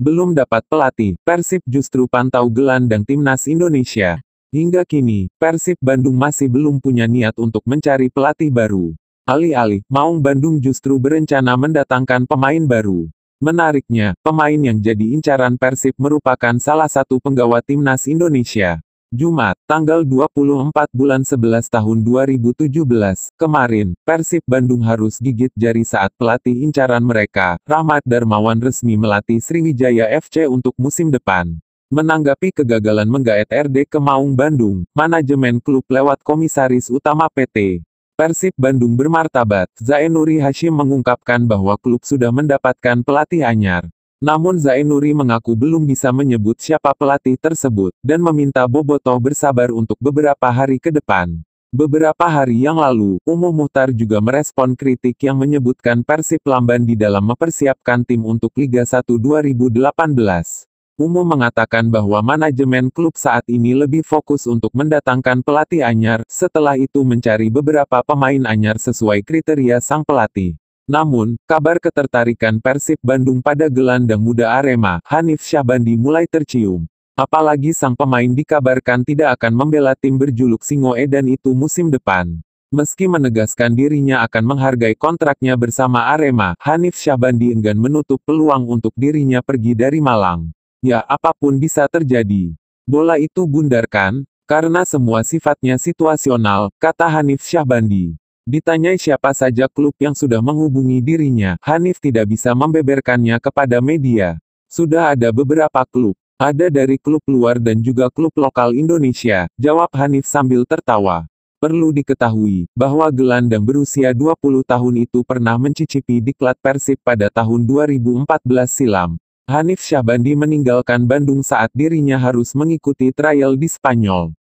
Belum dapat pelatih, Persib justru pantau gelandang timnas Indonesia. Hingga kini, Persib Bandung masih belum punya niat untuk mencari pelatih baru. Alih-alih, Maung Bandung justru berencana mendatangkan pemain baru. Menariknya, pemain yang jadi incaran Persib merupakan salah satu penggawa timnas Indonesia. Jumat, tanggal 24 bulan 11 tahun 2017, kemarin, Persib Bandung harus gigit jari saat pelatih incaran mereka, Rahmat Darmawan resmi melatih Sriwijaya FC untuk musim depan. Menanggapi kegagalan menggaet RD Kemaung Bandung, manajemen klub lewat komisaris utama PT. Persib Bandung bermartabat, Zainuri Hashim mengungkapkan bahwa klub sudah mendapatkan pelatih anyar. Namun Zainuri mengaku belum bisa menyebut siapa pelatih tersebut, dan meminta Bobotoh bersabar untuk beberapa hari ke depan. Beberapa hari yang lalu, Umu Muhtar juga merespon kritik yang menyebutkan Persib lamban di dalam mempersiapkan tim untuk Liga 1 2018. Umu mengatakan bahwa manajemen klub saat ini lebih fokus untuk mendatangkan pelatih anyar, setelah itu mencari beberapa pemain anyar sesuai kriteria sang pelatih. Namun, kabar ketertarikan Persib Bandung pada gelandang muda Arema, Hanif Syahbandi mulai tercium. Apalagi sang pemain dikabarkan tidak akan membela tim berjuluk Singoe dan itu musim depan. Meski menegaskan dirinya akan menghargai kontraknya bersama Arema, Hanif Syahbandi enggan menutup peluang untuk dirinya pergi dari Malang. Ya apapun bisa terjadi. Bola itu bundarkan, karena semua sifatnya situasional, kata Hanif Syahbandi. Ditanyai siapa saja klub yang sudah menghubungi dirinya, Hanif tidak bisa membeberkannya kepada media. Sudah ada beberapa klub. Ada dari klub luar dan juga klub lokal Indonesia, jawab Hanif sambil tertawa. Perlu diketahui, bahwa gelandang berusia 20 tahun itu pernah mencicipi diklat Persib pada tahun 2014 silam. Hanif Syahbandi meninggalkan Bandung saat dirinya harus mengikuti trial di Spanyol.